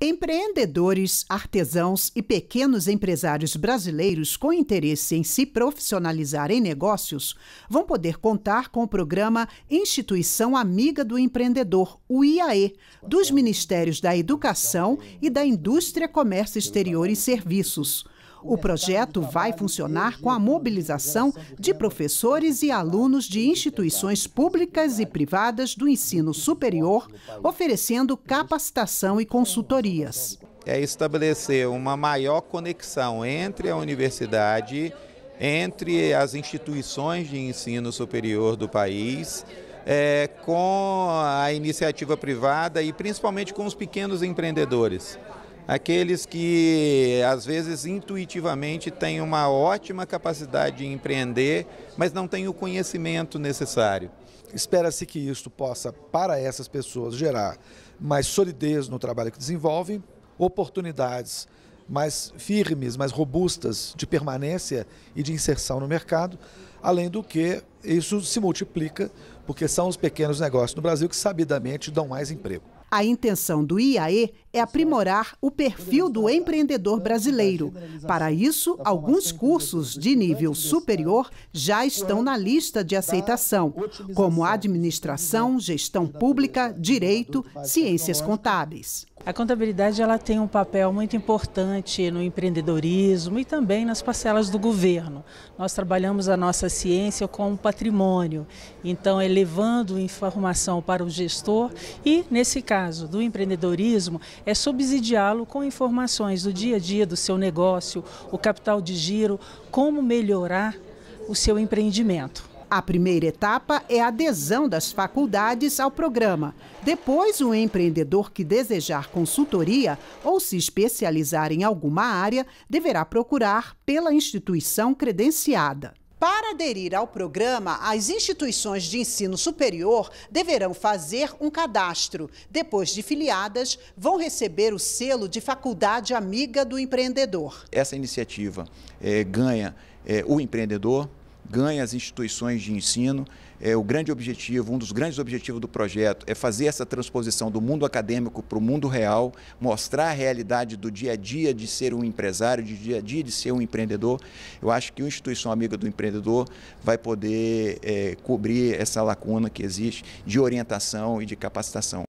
Empreendedores, artesãos e pequenos empresários brasileiros com interesse em se profissionalizar em negócios vão poder contar com o programa Instituição Amiga do Empreendedor, o IAE, dos Ministérios da Educação e da Indústria, Comércio Exterior e Serviços. O projeto vai funcionar com a mobilização de professores e alunos de instituições públicas e privadas do ensino superior, oferecendo capacitação e consultorias. É estabelecer uma maior conexão entre a universidade, entre as instituições de ensino superior do país. É, com a iniciativa privada e principalmente com os pequenos empreendedores aqueles que às vezes intuitivamente têm uma ótima capacidade de empreender, mas não têm o conhecimento necessário. Espera-se que isso possa, para essas pessoas, gerar mais solidez no trabalho que desenvolvem, oportunidades mais firmes, mais robustas de permanência e de inserção no mercado, além do que isso se multiplica, porque são os pequenos negócios no Brasil que sabidamente dão mais emprego. A intenção do IAE é aprimorar o perfil do empreendedor brasileiro. Para isso, alguns cursos de nível superior já estão na lista de aceitação, como administração, gestão pública, direito, ciências contábeis. A contabilidade ela tem um papel muito importante no empreendedorismo e também nas parcelas do governo. Nós trabalhamos a nossa ciência como patrimônio, então elevando informação para o gestor e, nesse caso, caso do empreendedorismo, é subsidiá-lo com informações do dia a dia do seu negócio, o capital de giro, como melhorar o seu empreendimento. A primeira etapa é a adesão das faculdades ao programa. Depois, o empreendedor que desejar consultoria ou se especializar em alguma área deverá procurar pela instituição credenciada. Para aderir ao programa, as instituições de ensino superior deverão fazer um cadastro. Depois de filiadas, vão receber o selo de Faculdade Amiga do Empreendedor. Essa iniciativa é, ganha é, o empreendedor, ganha as instituições de ensino. É, o grande objetivo, um dos grandes objetivos do projeto é fazer essa transposição do mundo acadêmico para o mundo real, mostrar a realidade do dia a dia de ser um empresário, do dia a dia de ser um empreendedor. Eu acho que a instituição amiga do empreendedor vai poder é, cobrir essa lacuna que existe de orientação e de capacitação.